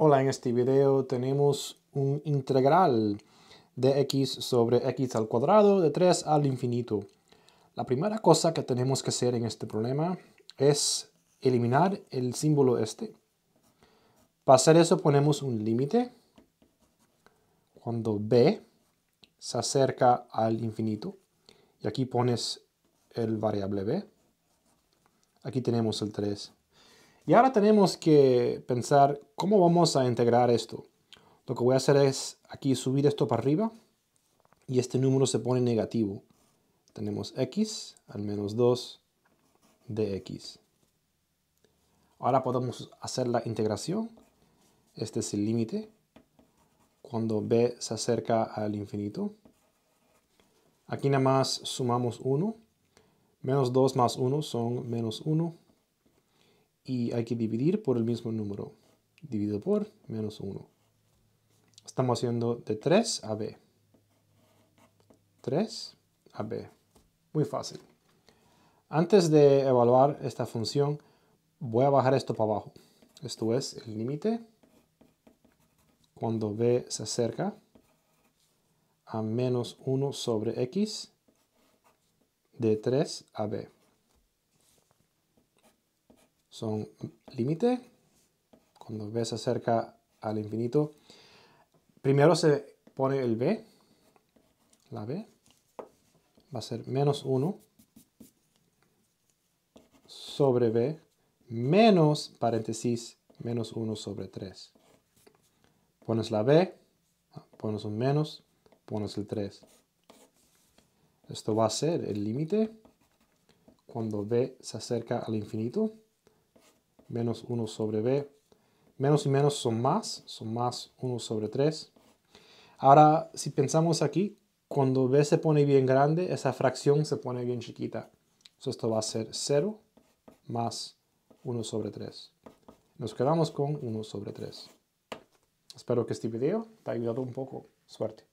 Hola, en este video tenemos un integral de x sobre x al cuadrado de 3 al infinito. La primera cosa que tenemos que hacer en este problema es eliminar el símbolo este. Para hacer eso ponemos un límite cuando b se acerca al infinito. Y aquí pones el variable b. Aquí tenemos el 3. Y ahora tenemos que pensar cómo vamos a integrar esto. Lo que voy a hacer es aquí subir esto para arriba y este número se pone negativo. Tenemos x al menos 2 de x. Ahora podemos hacer la integración. Este es el límite. Cuando b se acerca al infinito. Aquí nada más sumamos 1. Menos 2 más 1 son menos 1 y hay que dividir por el mismo número. Divido por menos 1. Estamos haciendo de 3 a b. 3 a b. Muy fácil. Antes de evaluar esta función, voy a bajar esto para abajo. Esto es el límite cuando b se acerca a menos 1 sobre x de 3 a b son límite, Cuando b se acerca al infinito, primero se pone el b, la b, va a ser menos 1 sobre b menos paréntesis menos 1 sobre 3. Pones la b, pones un menos, pones el 3. Esto va a ser el límite cuando b se acerca al infinito menos 1 sobre b. Menos y menos son más, son más 1 sobre 3. Ahora, si pensamos aquí, cuando b se pone bien grande, esa fracción se pone bien chiquita. Entonces esto va a ser 0 más 1 sobre 3. Nos quedamos con 1 sobre 3. Espero que este video te haya ayudado un poco. Suerte.